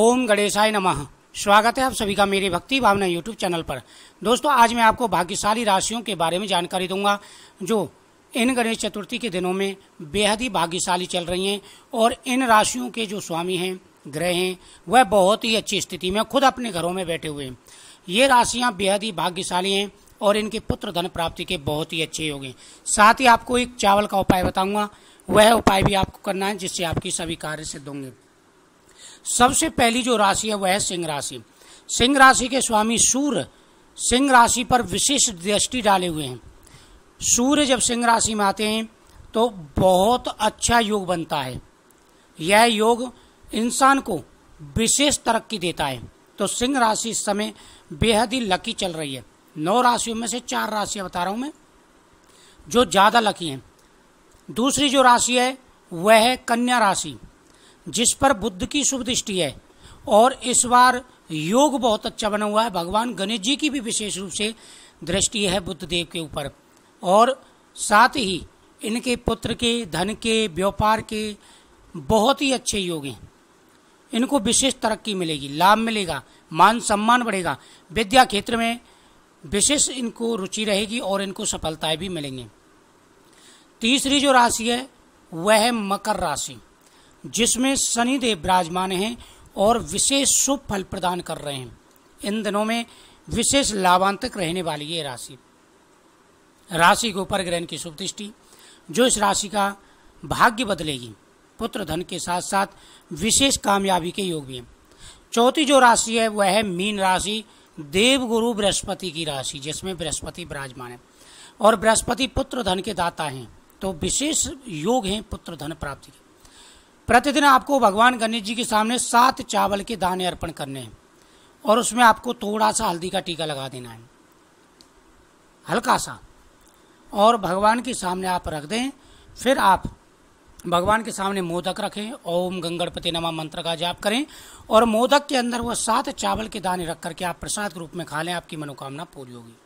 ओम गणेशाय नमः स्वागत है आप सभी का मेरे भक्ति भावना यूट्यूब चैनल पर दोस्तों आज मैं आपको भाग्यशाली राशियों के बारे में जानकारी दूंगा जो इन गणेश चतुर्थी के दिनों में बेहद ही भाग्यशाली चल रही हैं और इन राशियों के जो स्वामी हैं ग्रह हैं वह बहुत ही अच्छी स्थिति में खुद अपने घरों में बैठे हुए हैं ये राशियाँ बेहद ही भाग्यशाली हैं और इनके पुत्र धन प्राप्ति के बहुत ही अच्छे योग हैं साथ ही आपको एक चावल का उपाय बताऊंगा वह उपाय भी आपको करना है जिससे आपकी सभी कार्य सिद्ध होंगे सबसे पहली जो राशि है वह है सिंह राशि सिंह राशि के स्वामी सूर्य सिंह राशि पर विशेष दृष्टि डाले हुए हैं सूर्य जब सिंह राशि में आते हैं तो बहुत अच्छा योग बनता है यह योग इंसान को विशेष तरक्की देता है तो सिंह राशि इस समय बेहद ही लकी चल रही है नौ राशियों में से चार राशियां बता रहा हूं मैं जो ज़्यादा लकी हैं दूसरी जो राशि है वह है कन्या राशि जिस पर बुद्ध की शुभ दृष्टि है और इस बार योग बहुत अच्छा बना हुआ है भगवान गणेश जी की भी विशेष रूप से दृष्टि है बुद्ध देव के ऊपर और साथ ही इनके पुत्र के धन के व्यापार के बहुत ही अच्छे योग हैं इनको विशेष तरक्की मिलेगी लाभ मिलेगा मान सम्मान बढ़ेगा विद्या क्षेत्र में विशेष इनको रुचि रहेगी और इनको सफलताएं भी मिलेंगी तीसरी जो राशि है वह है मकर राशि जिसमें शनिदेव विराजमान हैं और विशेष शुभ फल प्रदान कर रहे हैं इन दिनों में विशेष लाभांतक रहने वाली ये राशि राशि के ऊपर ग्रहण की शुभ दृष्टि जो इस राशि का भाग्य बदलेगी पुत्र धन के साथ साथ विशेष कामयाबी के योग भी हैं चौथी जो राशि है वह है मीन राशि देव गुरु बृहस्पति की राशि जिसमें बृहस्पति विराजमान है और बृहस्पति पुत्र धन के दाता हैं तो विशेष योग हैं पुत्र धन प्राप्ति के प्रतिदिन आपको भगवान गणेश जी के सामने सात चावल के दाने अर्पण करने हैं और उसमें आपको थोड़ा सा हल्दी का टीका लगा देना है हल्का सा और भगवान के सामने आप रख दें फिर आप भगवान के सामने मोदक रखें ओम गंगणपति नमा मंत्र का जाप करें और मोदक के अंदर वह सात चावल के दाने रख करके आप प्रसाद के रूप में खा लें आपकी मनोकामना पूरी होगी